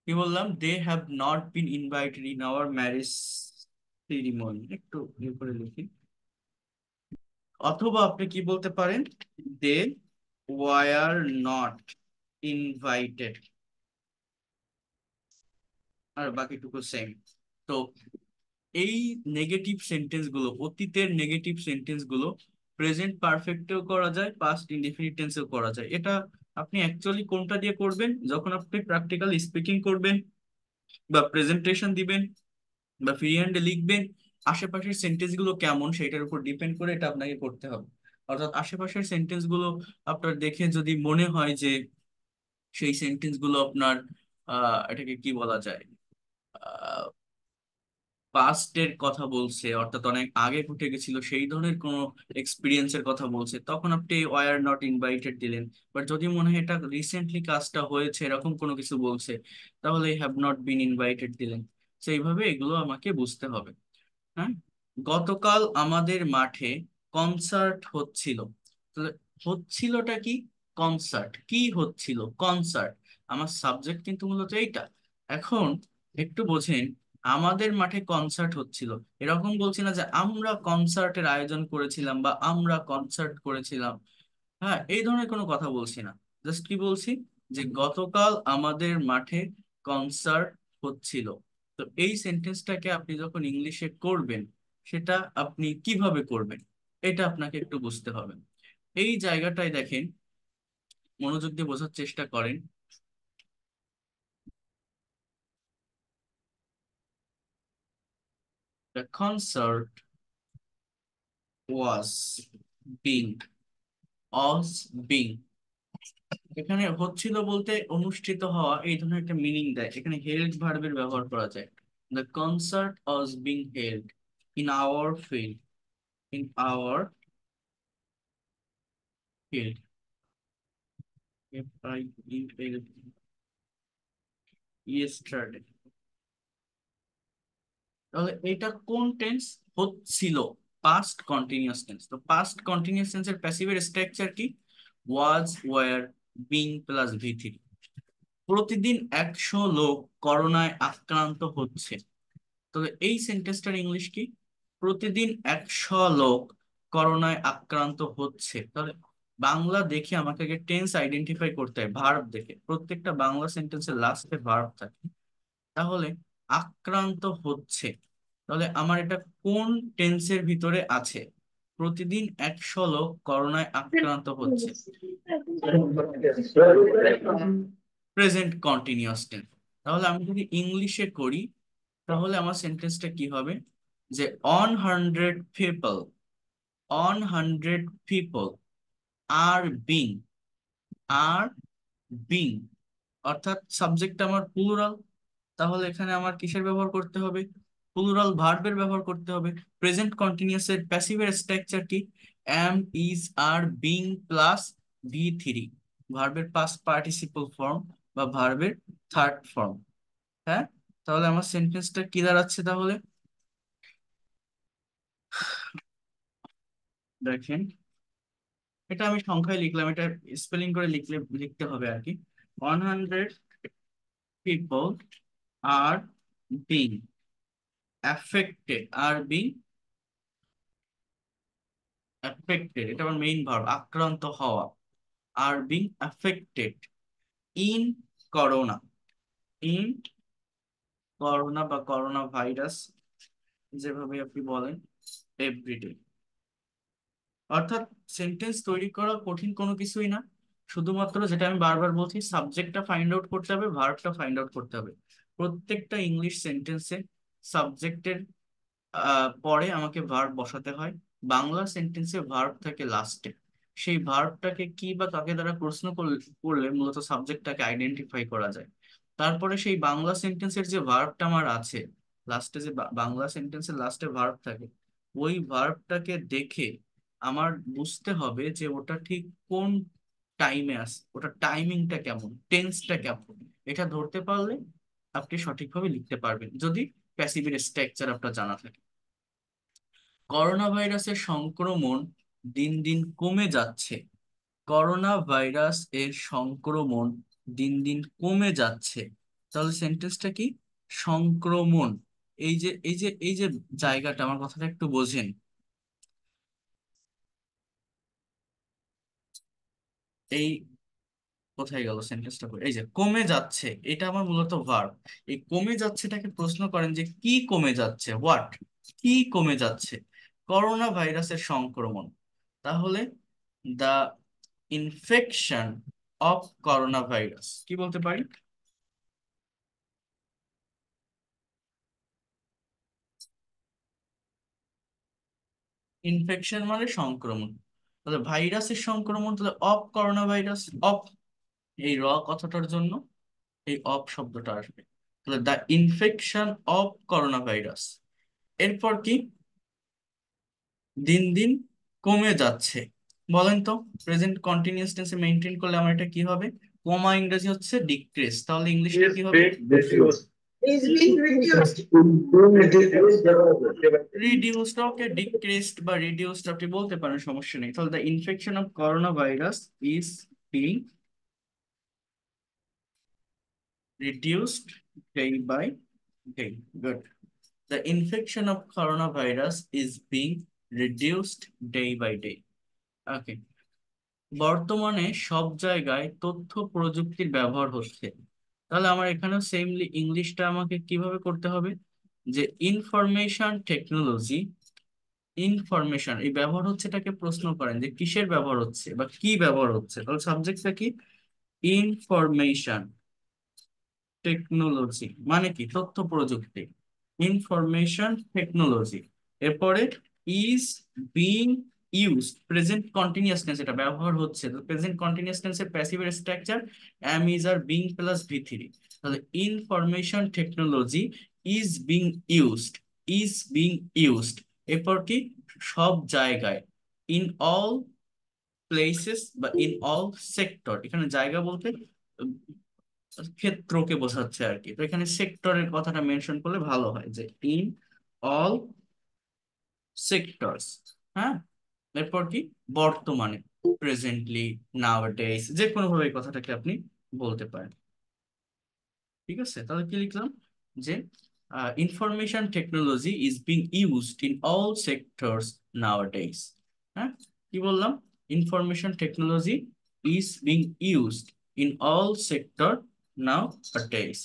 কি বললাম they have not been invited in our marriage ceremony একটু ইয়ে করে লিখি অথবা আপনি কি বলতে পারেন দে ওয়ার নট ইনভাইটেড আর বাকিটুকু সেম তো এই নেগেটিভ সেন্টেন্স গুলো অতীতের নেগেটিভ সেন্টেন্স গুলো প্রেজেন্ট পারফেক্টেও করা যায় পাস্ট ইনডিফিনিট টেন্সেও করা যায় এটা আপনি অ্যাকচুয়ালি কোনটা দিয়ে করবেন যখন আপনি প্র্যাকটিক্যাল স্পিকিং করবেন বা প্রেজেন্টেশন দিবেন বা ফ্রি হ্যান্ডে লিখবেন আশেপাশের সেন্টেন্সগুলো কেমন সেটার উপর ডিপেন্ড করে এটা আপনাকে করতে হবে অর্থাৎ আশেপাশের সেন্টেন্সগুলো আপনার দেখে যদি মনে হয় যে সেই সেন্টেন্সগুলো আপনার এটাকে কি বলা যায় পাস্টের কথা বলছে অর্থাৎ অনেক আগে ঘটে গেছিল সেই ধরনের কোনো এক্সপিরিয়েন্সের কথা বলছে তখন আপনি ওয়ার নট ইনভাইটেড দিলেন বাট যদি মনে হয় এটা রিসেন্টলি কাজটা হয়েছে এরকম কোনো কিছু বলছে তাহলে হ্যাভ নট বিন ইনভাইটেড দিলেন সেইভাবে এগুলো আমাকে বুঝতে হবে হ্যাঁ গতকাল আমাদের মাঠে কনসার্ট হচ্ছিল হচ্ছিলটা কি কনসার্ট কি হচ্ছিল কনসার্ট আমার সাবজেক্ট কিন্তু মূলত এইটা এখন একটু বোঝেন আমাদের মাঠে কনসার্ট হচ্ছিল এরকম বলছি না যে আমরা কনসার্টের আয়োজন করেছিলাম বা আমরা কনসার্ট করেছিলাম হ্যাঁ এই ধরনের কোনো কথা বলছি না জাস্ট কি বলছি যে গতকাল আমাদের মাঠে কনসার্ট হচ্ছিল তো এই সেন্টেন্সটাকে আপনি যখন ইংলিশে করবেন সেটা আপনি কিভাবে করবেন এটা আপনাকে একটু বুঝতে হবে এই জায়গাটায় দেখেন মনোযোগ দিয়ে বোঝার চেষ্টা করেন The concert was being was being এখানে হচ্ছিল বলতে অনুষ্ঠিত হওয়া এই ধরনের একটা মিনিং দেয় এখানে হেল্ড ভার্বের ব্যবহার করা যায় the concert was being held in our field in our field yesterday তাহলে এটা কোন টেন্স হচ্ছিল পাস্ট কন্টিনিউয়াস টেন্স তো পাস্ট কন্টিনিউয়াস টেন্সের প্যাসিভের স্ট্রাকচার কি was were being plus V three প্রতিদিন একশো লোক করোনায় আক্রান্ত হচ্ছে তবে এই সেন্টেন্সটার ইংলিশ কি প্রতিদিন একশো লোক করোনায় আক্রান্ত হচ্ছে তাহলে বাংলা দেখে আমাকে আগে টেন্স আইডেন্টিফাই করতে হয় ভার্ব দেখে প্রত্যেকটা বাংলা সেন্টেন্সের লাস্টে ভার্ব থাকে তাহলে আক্রান্ত হচ্ছে তাহলে আমার এটা কোন টেন্সের ভিতরে আছে প্রতিদিন একশো লোক করোনায় আক্রান্ত হচ্ছে প্রেজেন্ট কন্টিনিউয়াস টেন্স তাহলে আমি যদি ইংলিশে করি তাহলে আমার সেন্টেন্সটা কি হবে যে one hundred people one hundred people are being are being অর্থাৎ সাবজেক্ট আমার প্লুরাল তাহলে এখানে আমার কিসের ব্যবহার করতে হবে প্লুরাল ভার্বের ব্যবহার করতে হবে প্রেজেন্ট কন্টিনিউস এর প্যাসিভের স্ট্রাকচার কি am is are being plus V three ভার্বের পাস্ট পার্টিসিপল ফর্ম বা ভার্বের থার্ড ফর্ম হ্যাঁ তাহলে আমার সেন্টেন্সটা কি দাঁড়াচ্ছে তাহলে দেখেন এটা আমি সংখ্যায় লিখলাম এটা স্পেলিং করে লিখলে লিখতে হবে আর কি one hundred people are being affected are being affected এটা আমার মেইন ভার্ব আক্রান্ত হওয়া are being affected in corona in corona বা করোনা ভাইরাস যেভাবে আপনি বলেন এভরিডে অর্থাৎ সেন্টেন্স তৈরি করা কঠিন কোনো কিছুই না শুধুমাত্র যেটা আমি বারবার বলছি সাবজেক্টটা ফাইন্ড আউট করতে হবে ভার্বটা ফাইন্ড আউট করতে হবে প্রত্যেকটা ইংলিশ সেন্টেন্সে সাবজেক্টের পরে আমাকে ভার্ব বসাতে হয় বাংলা সেন্টেন্সে ভার্ব থাকে লাস্টে সেই ভার্বটাকে কি বা কাকে দ্বারা প্রশ্ন করলে মূলত সাবজেক্টটাকে আইডেন্টিফাই করা যায় তারপরে সেই বাংলা সেন্টেন্সের যে ভার্বটা আমার আছে লাস্টে যে বাংলা সেন্টেন্সের লাস্টে ভার্ব থাকে ওই ভার্বটাকে দেখে আমার বুঝতে হবে যে ওটা ঠিক কোন টাইমে আসে ওটা টাইমিংটা কেমন টেন্সটা কেমন এটা ধরতে পারলে আপনি সঠিকভাবে লিখতে পারবেন যদি প্যাসিভের স্ট্রাকচার আপনার জানা থাকে করোনা ভাইরাসের সংক্রমণ দিন দিন কমে যাচ্ছে করোনা ভাইরাস এর সংক্রমণ দিন দিন কমে যাচ্ছে তাহলে সেন্টেন্সটা কি সংক্রমণ এই যে এই যে এই যে জায়গাটা আমার কথাটা একটু বোঝেন এই কোথায় গেল সেন্টেন্সটা এই যে কমে যাচ্ছে এটা আমার মূলত ভার্ব এই কমে যাচ্ছেটাকে প্রশ্ন করেন যে কি কমে যাচ্ছে হোয়াট কি কমে যাচ্ছে করোনা ভাইরাসের সংক্রমণ তাহলে the infection of corona virus কি বলতে পারি ইনফেকশন মানে সংক্রমণ তাহলে ভাইরাসের সংক্রমণ তাহলে অফ করোনা ভাইরাস অফ এই র কথাটার জন্য এই অফ শব্দটা আসবে তাহলে the infection of corona virus এরপর কি দিন দিন কমে যাচ্ছে বলেন তো প্রেজেন্ট কন্টিনিউস টেন্সে মেইনটেইন করলে আমার এটা কি হবে কমা ইংরেজি হচ্ছে ডিক্রিজ তাহলে ইংলিশটা কি হবে রিডিউসড ওকে ডিক্রিজড বা রিডিউসড আপনি বলতে পারেন সমস্যা নেই তাহলে the infection of corona virus is being reduced day by day. Good. The infection of coronavirus is being reduced day by day. Okay. বর্তমানে সব জায়গায় তথ্য প্রযুক্তির ব্যবহার হচ্ছে তাহলে আমার এখানেও সেমলি ইংলিশটা আমাকে কিভাবে করতে হবে যে ইনফরমেশন টেকনোলজি ইনফরমেশন এই ব্যবহার হচ্ছে এটাকে প্রশ্ন করেন যে কিসের ব্যবহার হচ্ছে বা কি ব্যবহার হচ্ছে তাহলে সাবজেক্টটা কি ইনফরমেশন টেকনোলজি মানে কি তথ্য প্রযুক্তি ইনফরমেশন টেকনোলজি এরপরে is being use present continuous tense এটা ব্যবহার হচ্ছে তো প্রেজেন্ট এর প্যাসিভ এর structure am is are being plus V three তাহলে information technology is being used is being used এরপর কি সব জায়গায় ইন অল প্লেসেস বা ইন অল সেক্টর এখানে জায়গা বলতে ক্ষেত্রকে বোঝাচ্ছে আর কি তো এখানে সেক্টরের কথাটা মেনশন করলে ভালো হয় যে ইন অল সেক্টরস হ্যাঁ এরপর কি বর্তমানে প্রেজেন্টলি নাও ডেজ যে কোনো ভাবে কথাটাকে আপনি বলতে পারেন ঠিক আছে তাহলে কি লিখলাম যে information technology is being used in all sectors nowadays হ্যাঁ কি বললাম information technology is being used in all sector now nowadays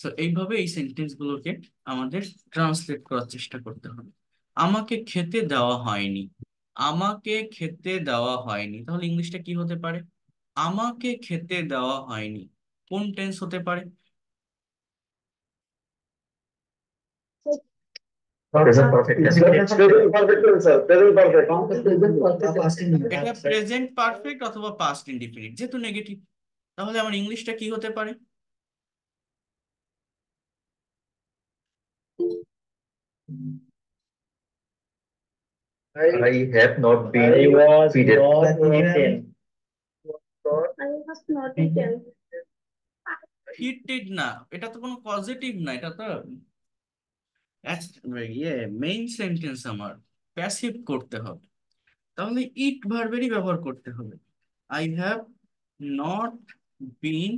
so এইভাবে এই সেন্টেন্সগুলোকে আমাদের ট্রান্সলেট করার চেষ্টা করতে হবে আমাকে খেতে দেওয়া হয়নি আমাকে খেতে দেওয়া হয়নি তাহলে ইংলিশটা কি হতে পারে আমাকে খেতে দেওয়া হয়নি কোন টেন্স হতে পারে এটা প্রেজেন্ট পারফেক্ট অথবা পাস্ট ইনডিফিনিট যেহেতু নেগেটিভ তাহলে আমার ইংলিশটা কি হতে পারে I have not been I was feeded. not eaten. I was not eaten. Heated না এটা তো কোনো পজিটিভ না এটা তো ইয়ে মেইন সেন্টেন্স আমার প্যাসিভ করতে হবে তাহলে ইট ভার্বেরই ব্যবহার করতে হবে I have not been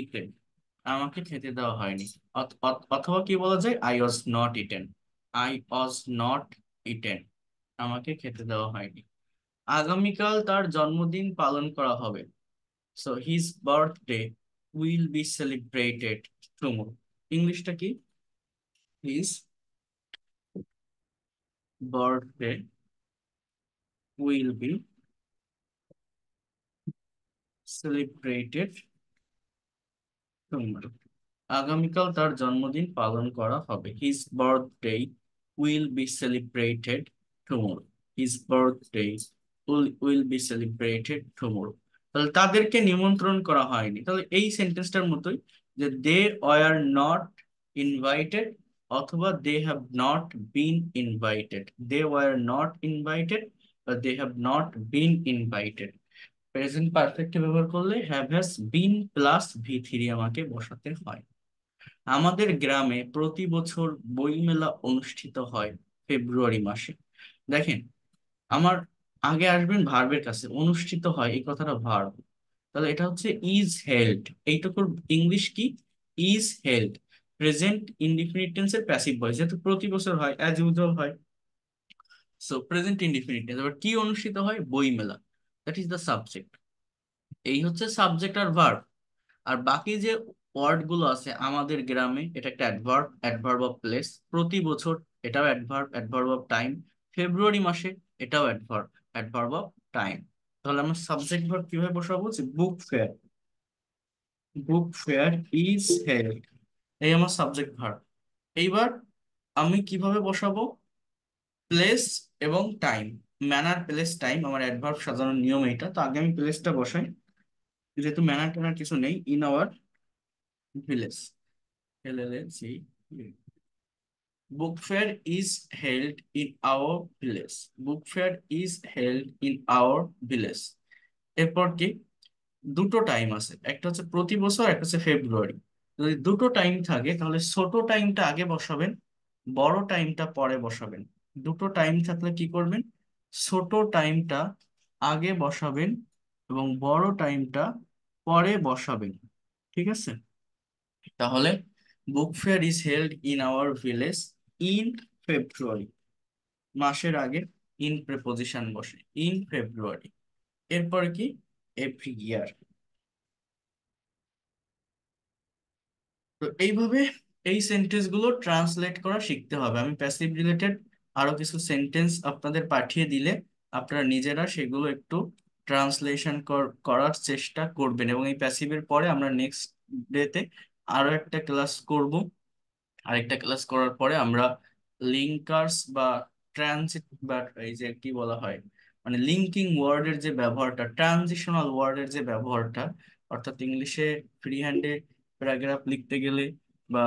eaten আমাকে খেতে দেওয়া হয়নি অথবা কি বলা যায় I was not eaten I was not eaten আমাকে খেতে দেওয়া হয়নি আগামীকাল তার জন্মদিন পালন করা হবে so his birthday will be celebrated tomorrow ইংলিশটা কি his birthday will be celebrated আগামীকাল তার জন্মদিন পালন করা হবে his birthday will be celebrated tomorrow his birthday will be celebrated tomorrow তাহলে তাদেরকে নিমন্ত্রণ করা হয়নি তাহলে এই সেন্টেন্সটার মতোই যে দে আর নট ইনভাইটেড অথবা they have not been invited they are not invited বা they have not been invited present perfect ব্যবহার করলে have has been plus V three আমাকে বসাতে হয় আমাদের গ্রামে প্রতি বছর বইমেলা অনুষ্ঠিত হয় ফেব্রুয়ারি মাসে দেখেন আমার আগে আসবেন ভার্বের কাছে অনুষ্ঠিত হয় এই কথাটা ভার্ব তাহলে এটা হচ্ছে ইজ হেল্ড এইটুকুর ইংলিশ কি ইজ হেল্ড প্রেজেন্ট ইনডিফিনিট এর প্যাসিভ ভয়েস যেহেতু প্রতি বছর হয় অ্যাজ ইউজুয়াল হয় সো প্রেজেন্ট ইনডিফিনিট টেন্স এবার কি অনুষ্ঠিত হয় বইমেলা দ্যাট ইজ দ্য সাবজেক্ট এই হচ্ছে সাবজেক্ট আর ভার্ব আর বাকি যে ওয়ার্ড গুলো আছে আমাদের গ্রামে এটা একটা অ্যাডভার্ব অ্যাডভার্ব অফ প্লেস প্রতি বছর এটাও অ্যাডভার্ব অ্যাডভার্ব অফ টাইম ফেব্রুয়ারি মাসে এটাও অ্যাডভার্ব অ্যাডভার্ব অফ টাইম তাহলে আমরা সাবজেক্ট ভার্ব কিভাবে বসাবো বলছি book fair book fair is held এই আমার সাবজেক্ট ভার্ব এইবার আমি কিভাবে বসাবো প্লেস এবং টাইম ম্যানার প্লেস টাইম আমার অ্যাডভার্ব সাজানোর নিয়ম এইটা তো আগে আমি প্লেসটা বসাই যেহেতু ম্যানার ট্যানার কিছু নেই in our village L L L C book fair is held in our village book fair is held in our village এরপর কি দুটো টাইম আছে একটা হচ্ছে প্রতি বছর একটা হচ্ছে ফেব্রুয়ারি যদি দুটো টাইম থাকে তাহলে ছোট টাইমটা আগে বসাবেন বড় টাইমটা পরে বসাবেন দুটো টাইম থাকলে কি করবেন ছোট টাইমটা আগে বসাবেন এবং বড় টাইমটা পরে বসাবেন ঠিক আছে তাহলে book fair is held in our village in February মাসের আগে ইন প্রেপোজিশন বসে ইন ফেব্রুয়ারি এরপর কি এভরি ইয়ার তো এইভাবে এই সেন্টেন্সগুলো ট্রান্সলেট করা শিখতে হবে আমি প্যাসিভ রিলেটেড আরো কিছু সেন্টেন্স আপনাদের পাঠিয়ে দিলে আপনারা নিজেরা সেগুলো একটু ট্রান্সলেশন করার চেষ্টা করবেন এবং এই প্যাসিভের পরে আমরা নেক্সট ডেতে আরো একটা ক্লাস করব আরেকটা ক্লাস করার পরে আমরা লিঙ্কার্স বা ট্রানজিট বা এই যে কি বলা হয় মানে লিঙ্কিং ওয়ার্ডের যে ব্যবহারটা ট্রানজিশনাল ওয়ার্ডের যে ব্যবহারটা অর্থাৎ ইংলিশে ফ্রি হ্যান্ডে প্যারাগ্রাফ লিখতে গেলে বা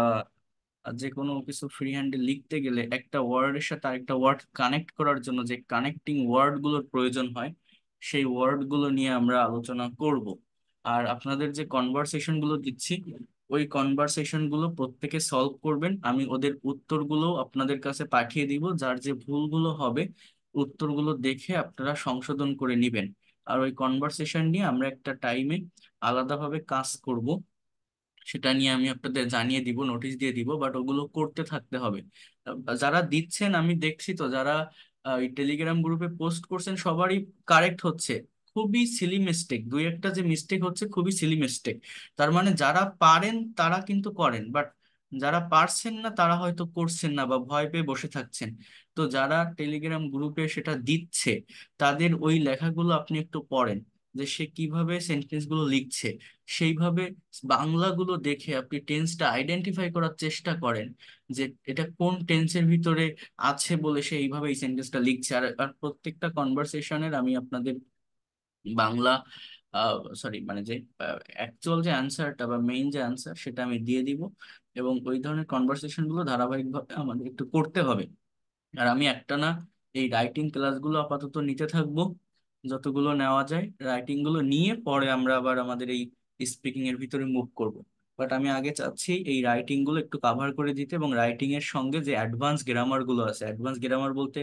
যে কোনো কিছু ফ্রি হ্যান্ডে লিখতে গেলে একটা ওয়ার্ডের সাথে আরেকটা ওয়ার্ড কানেক্ট করার জন্য যে কানেক্টিং ওয়ার্ডগুলোর প্রয়োজন হয় সেই ওয়ার্ডগুলো নিয়ে আমরা আলোচনা করব আর আপনাদের যে কনভারসেশনগুলো দিচ্ছি ওই কনভারসেশনগুলো প্রত্যেকে সলভ করবেন আমি ওদের উত্তরগুলো আপনাদের কাছে পাঠিয়ে দিব যার যে ভুলগুলো হবে উত্তরগুলো দেখে আপনারা সংশোধন করে নিবেন আর ওই কনভারসেশন নিয়ে আমরা একটা টাইমে আলাদাভাবে কাজ করব সেটা নিয়ে আমি আপনাদের জানিয়ে দিব নোটিশ দিয়ে দিব বাট ওগুলো করতে থাকতে হবে যারা দিচ্ছেন আমি দেখছি তো যারা এই টেলিগ্রাম গ্রুপে পোস্ট করছেন সবারই কারেক্ট হচ্ছে খুবই সিলি মিস্টেক দুই একটা যে মিস্টেক হচ্ছে খুবই সিলি মিস্টেক তার মানে যারা পারেন তারা কিন্তু করেন বাট যারা পারছেন না তারা হয়তো করছেন না বা ভয় পেয়ে বসে থাকছেন তো যারা টেলিগ্রাম গ্রুপে সেটা দিচ্ছে তাদের ওই লেখাগুলো আপনি একটু পড়েন যে সে কিভাবে সেন্টেন্সগুলো লিখছে সেইভাবে বাংলাগুলো দেখে আপনি টেন্সটা আইডেন্টিফাই করার চেষ্টা করেন যে এটা কোন টেন্সের ভিতরে আছে বলে সে এইভাবে এই সেন্টেন্সটা লিখছে আর আর প্রত্যেকটা কনভারসেশনের আমি আপনাদের বাংলা সরি মানে যে অ্যাকচুয়াল যে অ্যান্সারটা বা মেইন যে অ্যান্সার সেটা আমি দিয়ে দিব এবং ওই ধরনের কনভারসেশনগুলো ধারাবাহিকভাবে আমাদের একটু করতে হবে আর আমি একটা না এই রাইটিং ক্লাসগুলো আপাতত নিতে থাকবো যতগুলো নেওয়া যায় রাইটিং গুলো নিয়ে পরে আমরা আবার আমাদের এই স্পিকিং এর ভিতরে মুভ করব বাট আমি আগে চাচ্ছি এই রাইটিং গুলো একটু কাভার করে দিতে এবং রাইটিং এর সঙ্গে যে অ্যাডভান্স গ্রামার গুলো আছে অ্যাডভান্স গ্রামার বলতে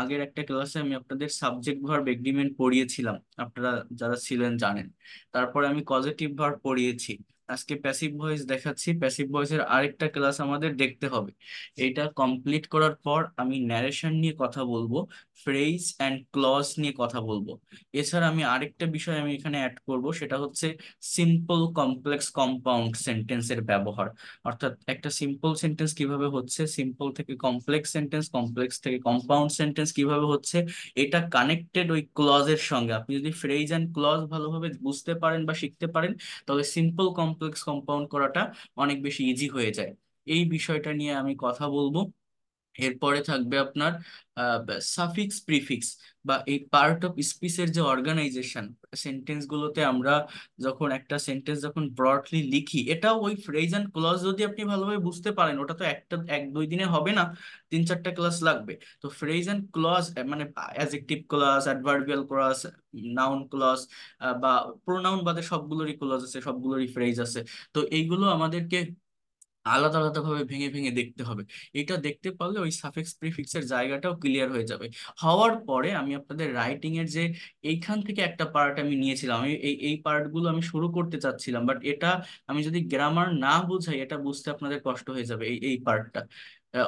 আগের একটা ক্লাসে আমি আপনাদের সাবজেক্ট ভার্ব এগ্রিমেন্ট পড়িয়েছিলাম আপনারা যারা ছিলেন জানেন তারপরে আমি কজেটিভ ভার্ব পড়িয়েছি আজকে প্যাসিভ ভয়েস দেখাচ্ছি প্যাসিভ ভয়েসের আরেকটা ক্লাস আমাদের দেখতে হবে এটা কমপ্লিট করার পর আমি ন্যারেশন নিয়ে কথা বলবো ফ্রেজ অ্যান্ড ক্লজ নিয়ে কথা বলবো এছাড়া আমি আরেকটা বিষয় আমি এখানে অ্যাড করব সেটা হচ্ছে সিম্পল কমপ্লেক্স কম্পাউন্ড সেন্টেন্সের ব্যবহার অর্থাৎ একটা সিম্পল সেন্টেন্স কিভাবে হচ্ছে সিম্পল থেকে কমপ্লেক্স সেন্টেন্স কমপ্লেক্স থেকে কম্পাউন্ড সেন্টেন্স কিভাবে হচ্ছে এটা কানেক্টেড ওই ক্লজের সঙ্গে আপনি যদি ফ্রেজ অ্যান্ড ক্লজ ভালোভাবে বুঝতে পারেন বা শিখতে পারেন তাহলে সিম্পল কম কমপ্লেক্স কম্পাউন্ড করাটা অনেক বেশি ইজি হয়ে যায় এই বিষয়টা নিয়ে আমি কথা বলবো এরপরে থাকবে আপনার সাফিক্স প্রিফিক্স বা এই পার্ট অফ স্পিচের যে অর্গানাইজেশন সেন্টেন্স গুলোতে আমরা যখন একটা সেন্টেন্স যখন ব্রডলি লিখি এটা ওই ফ্রেজ অ্যান্ড ক্লজ যদি আপনি ভালোভাবে বুঝতে পারেন ওটা তো একটা এক দুই দিনে হবে না তিন চারটা ক্লাস লাগবে তো ফ্রেজ অ্যান্ড ক্লজ মানে adjective clause adverbial clause noun clause বা প্রোনাউন বাদে সবগুলোরই ক্লজ আছে সবগুলোরই ফ্রেজ আছে তো এইগুলো আমাদেরকে আলাদা আলাদাভাবে ভেঙে ভেঙে দেখতে হবে এটা দেখতে পারলে ওই সাফিক্স এর জায়গাটাও ক্লিয়ার হয়ে যাবে হওয়ার পরে আমি আপনাদের রাইটিং এর যে এইখান থেকে একটা পার্ট আমি নিয়েছিলাম আমি এই এই পার্টগুলো আমি শুরু করতে চাচ্ছিলাম বাট এটা আমি যদি গ্রামার না বুঝাই এটা বুঝতে আপনাদের কষ্ট হয়ে যাবে এই এই পার্টটা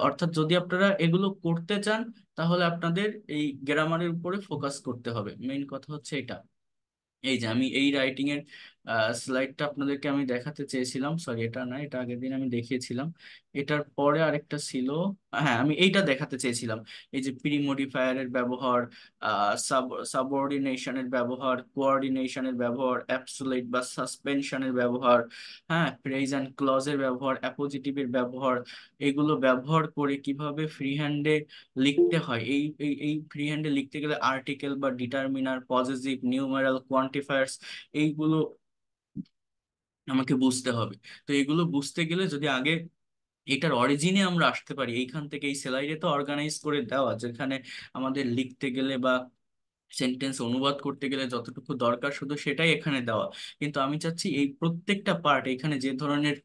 অর্থাৎ যদি আপনারা এগুলো করতে চান তাহলে আপনাদের এই গ্রামারের উপরে ফোকাস করতে হবে মেইন কথা হচ্ছে এটা এই যে আমি এই রাইটিং এর স্লাইডটা আপনাদেরকে আমি দেখাতে চেয়েছিলাম সরি এটা না এটা আগের দিন আমি দেখিয়েছিলাম এটার পরে আরেকটা ছিল হ্যাঁ আমি এইটা দেখাতে চেয়েছিলাম এই যে প্রি মডিফায়ারের ব্যবহার সাবঅর্ডিনেশনের ব্যবহার কোঅর্ডিনেশনের ব্যবহার অ্যাবসোলিউট বা সাসপেনশনের ব্যবহার হ্যাঁ ফ্রেজ অ্যান্ড ক্লজের ব্যবহার অ্যাপোজিটিভের ব্যবহার এগুলো ব্যবহার করে কিভাবে ফ্রি হ্যান্ডে লিখতে হয় এই এই ফ্রি হ্যান্ডে লিখতে গেলে আর্টিকেল বা ডিটারমিনার পজিটিভ নিউমেরাল কোয়ান্টিফায়ার্স এইগুলো আমাকে বুঝতে হবে তো এগুলো বুঝতে গেলে যদি আগে এটার অরিজিনে আমরা আসতে পারি এইখান থেকে এই স্যালাইডে তো অর্গানাইজ করে দেওয়া যেখানে আমাদের লিখতে গেলে বা সেন্টেন্স অনুবাদ করতে গেলে যতটুকু দরকার শুধু সেটাই এখানে দেওয়া কিন্তু আমি চাচ্ছি এই প্রত্যেকটা পার্ট এখানে যে ধরনের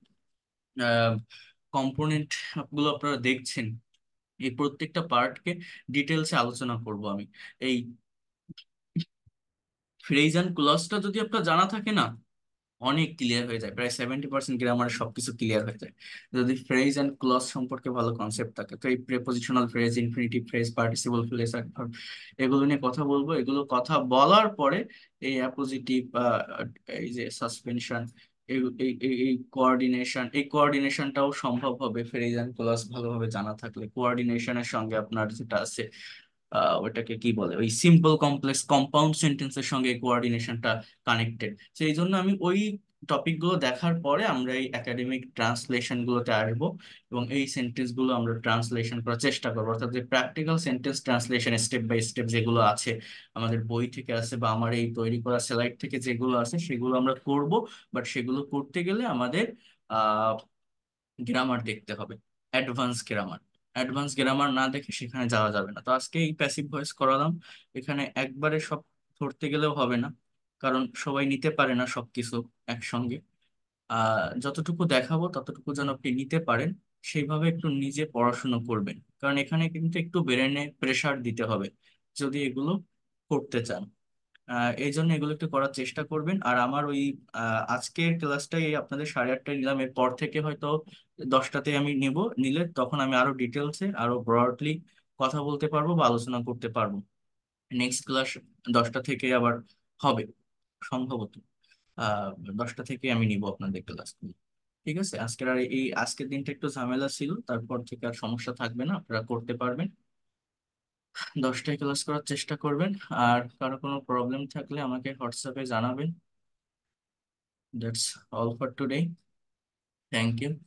কম্পোনেন্ট গুলো আপনারা দেখছেন এই প্রত্যেকটা পার্টকে ডিটেলসে আলোচনা করব আমি এই ফ্রেজ অ্যান্ড ক্লজটা যদি আপনার জানা থাকে না অনেক ক্লিয়ার হয়ে যায় প্রায় সেভেন্টি পার্সেন্ট গ্রামার সবকিছু ক্লিয়ার হয়ে যায় যদি ফ্রেজ অ্যান্ড ক্লস সম্পর্কে ভালো কনসেপ্ট থাকে তো এই prepositional phrase infinitive phrase participle phrase এগুলো নিয়ে কথা বলবো এগুলো কথা বলার পরে এই অ্যাপোজিটিভ এই যে সাসপেনশন এই কোঅর্ডিনেশন এই কোঅর্ডিনেশনটাও সম্ভব হবে ফ্রেজ অ্যান্ড ক্লজ ভালোভাবে জানা থাকলে কোয়ার্ডিনেশনের সঙ্গে আপনার যেটা আছে ওটাকে কি বলে ওই সিম্পল কমপ্লেক্স কম্পাউন্ড সেন্টেন্স এর সঙ্গে কোয়ার্ডিনেশনটা কানেক্টেড তো এই জন্য আমি ওই টপিকগুলো দেখার পরে আমরা এই একাডেমিক ট্রান্সলেশন গুলোতে আসব এবং এই সেন্টেন্স গুলো আমরা ট্রান্সলেশন করার চেষ্টা করবো অর্থাৎ যে practical sentence translation step by step যেগুলো আছে আমাদের বই থেকে আছে বা আমার এই তৈরি করা স্লাইড থেকে যেগুলো আছে সেগুলো আমরা করব বাট সেগুলো করতে গেলে আমাদের গ্রামার দেখতে হবে অ্যাডভান্স গ্রামার অ্যাডভান্স গ্রামার না দেখে সেখানে যাওয়া যাবে না তো আজকে এই প্যাসিভ ভয়েস করালাম এখানে একবারে সব ধরতে গেলেও হবে না কারণ সবাই নিতে পারে না সব কিছু একসঙ্গে যতটুকু দেখাবো ততটুকু যেন আপনি নিতে পারেন সেইভাবে একটু নিজে পড়াশুনো করবেন কারণ এখানে কিন্তু একটু ব্রেনে প্রেশার দিতে হবে যদি এগুলো করতে চান এই জন্য এগুলো একটু করার চেষ্টা করবেন আর আমার ওই আজকের ক্লাসটাই আপনাদের সাড়ে আটটায় নিলাম এর পর থেকে হয়তো দশটাতে আমি নিব নিলে তখন আমি আরো ডিটেলসে আরো ব্রডলি কথা বলতে পারবো বা আলোচনা করতে পারবো নেক্সট ক্লাস দশটা থেকে আবার হবে সম্ভবত দশটা থেকে আমি নিব আপনাদের ক্লাস ঠিক আছে আজকের আর এই আজকের দিনটা একটু ঝামেলা ছিল তারপর থেকে আর সমস্যা থাকবে না আপনারা করতে পারবেন দশটায় ক্লাস করার চেষ্টা করবেন আর কারো কোনো প্রবলেম থাকলে আমাকে হোয়াটসঅ্যাপে জানাবেন that's all for today thank you